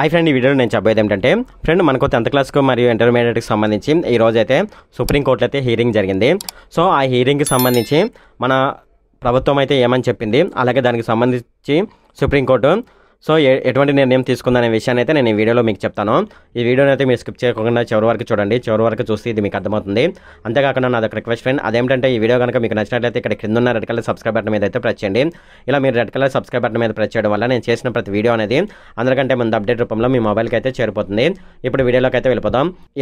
high friend ఈ వీడియోలో నేను చెప్పేది ఏంటంటే ఫ్రెండ్ మనకు టెన్త్ క్లాస్కు మరియు ఇంటర్మీడియట్కి సంబంధించి ఈ రోజైతే సుప్రీంకోర్టులో అయితే హీరింగ్ జరిగింది సో ఆ హీరింగ్కి సంబంధించి మన ప్రభుత్వం అయితే ఏమని చెప్పింది అలాగే దానికి సంబంధించి సుప్రీంకోర్టు సో ఎటువంటి నిర్ణయం తీసుకుందనే విషయాన్ని అయితే నేను ఈ వీడియోలో మీకు చెప్తాను ఈ వీడియోని అయితే మీరు స్కిప్ చేయకుండా చివరి వరకు చూడండి చివరి వరకు చూస్తే ఇది మీకు అర్థమవుతుంది అంతేకాకుండా నా దగ్గర రిక్వెస్ట్ ఫ్రెండ్ అదేంటంటే ఈ వీడియో కనుక మీకు నచ్చినట్లయితే ఇక్కడ కింద ఉన్న రెడ్ కలర్ సబ్స్క్రైబ్ బటన్ మీద అయితే ప్రెస్ చేయండి ఇలా మీరు రెడ్ కలర్ సబ్స్క్రైబ్ బటన్ మీద ప్రెస్ చేయడం వల్ల నేను చేసిన ప్రతి వీడియో అనేది అందరికంటే ముందు అప్డేట్ రూపంలో మీ మొబైల్కి అయితే చేరిపోతుంది ఇప్పుడు వీడియోలోకి అయితే ఈ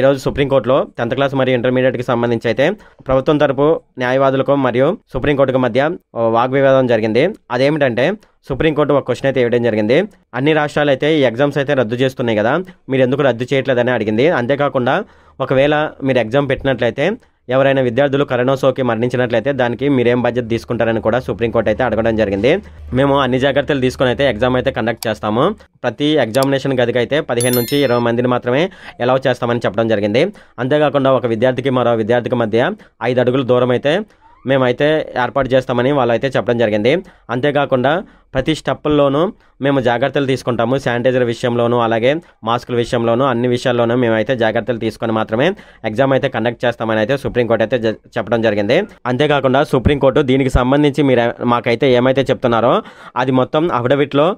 ఈరోజు సుప్రీంకోర్టులో టెన్త్ క్లాస్ మరియు ఇంటర్మీడియట్కి సంబంధించి అయితే ప్రభుత్వం తరపు న్యాయవాదులకు మరియు సుప్రీంకోర్టుకు మధ్య వాగ్వివాదం జరిగింది అదేమిటంటే సుప్రీంకోర్టు ఒక క్వశ్చన్ అయితే ఇవ్వడం జరిగింది అన్ని రాష్ట్రాలు అయితే ఈ ఎగ్జామ్స్ అయితే రద్దు చేస్తున్నాయి కదా మీరు ఎందుకు రద్దు చేయట్లేదని అడిగింది అంతేకాకుండా ఒకవేళ మీరు ఎగ్జామ్ పెట్టినట్లయితే ఎవరైనా విద్యార్థులు కరోనా సోకి మరణించినట్లయితే దానికి మీరేం బాధ్యత తీసుకుంటారని కూడా సుప్రీంకోర్టు అయితే అడగడం జరిగింది మేము అన్ని జాగ్రత్తలు తీసుకుని అయితే ఎగ్జామ్ అయితే కండక్ట్ చేస్తాము ప్రతి ఎగ్జామినేషన్ గదికి అయితే పదిహేను నుంచి ఇరవై మందిని మాత్రమే ఎలా చేస్తామని చెప్పడం జరిగింది అంతేకాకుండా ఒక విద్యార్థికి మరో విద్యార్థికి మధ్య ఐదు అడుగుల దూరం అయితే మేమైతే ఏర్పాటు చేస్తామని వాళ్ళైతే చెప్పడం జరిగింది అంతేకాకుండా ప్రతి స్టెప్పుల్లోనూ మేము జాగ్రత్తలు తీసుకుంటాము శానిటైజర్ విషయంలోనూ అలాగే మాస్కుల విషయంలోనూ అన్ని విషయాల్లోనూ మేమైతే జాగ్రత్తలు తీసుకొని మాత్రమే ఎగ్జామ్ అయితే కండక్ట్ చేస్తామని అయితే సుప్రీంకోర్టు అయితే చెప్పడం జరిగింది అంతేకాకుండా సుప్రీంకోర్టు దీనికి సంబంధించి మీరు మాకైతే ఏమైతే చెప్తున్నారో అది మొత్తం అఫిడవిట్లో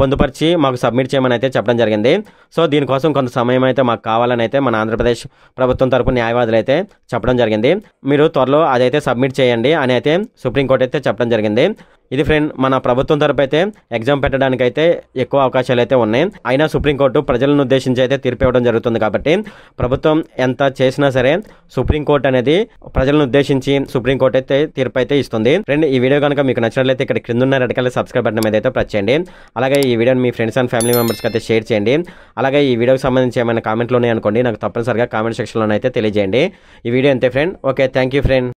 పొందుపరిచి మాకు సబ్మిట్ చేయమని అయితే చెప్పడం జరిగింది సో దీనికోసం కొంత సమయం అయితే మాకు కావాలని అయితే మన ఆంధ్రప్రదేశ్ ప్రభుత్వం తరపు న్యాయవాదులు అయితే చెప్పడం జరిగింది మీరు త్వరలో అదైతే సబ్మిట్ చేయండి అని అయితే సుప్రీంకోర్టు అయితే చెప్పడం జరిగింది ఇది ఫ్రెండ్ మన ప్రభుత్వం తరపు అయితే ఎగ్జామ్ పెట్టడానికి అయితే ఎక్కువ అవకాశాలు అయితే ఉన్నాయి అయినా సుప్రీంకోర్టు ప్రజలను ఉద్దేశించి అయితే తీర్పు ఇవ్వడం జరుగుతుంది కాబట్టి ప్రభుత్వం ఎంత చేసినా సరే సుప్రీంకోర్టు అనేది ప్రజలను ఉద్దేశించి సుప్రీంకోర్టు అయితే తీర్పు అయితే ఇస్తుంది ఫ్రెండ్ ఈ వీడియో కనుక మీకు నచ్చినట్లయితే ఇక్కడ క్రింద ఉన్న రెడ్ కలర్ సబ్స్క్రైబ్ బటన్ మీద అయితే ప్రచేయండి చేయండి అలాగే ఈ వీడియోని మీ ఫ్రెండ్స్ అండ్ ఫ్యామిలీ మెంబర్స్కి అయితే షేర్ చేయండి అలాగే ఈ వీడియోకి సంబంధించి ఏమైనా కామెంట్లు ఉన్నాయనుకోండి నాకు తప్పనిసరిగా కామెంట్ సెక్షన్లో అయితే తెలియజేయండి ఈ వీడియో అంతే ఫ్రెండ్ ఓకే థ్యాంక్ ఫ్రెండ్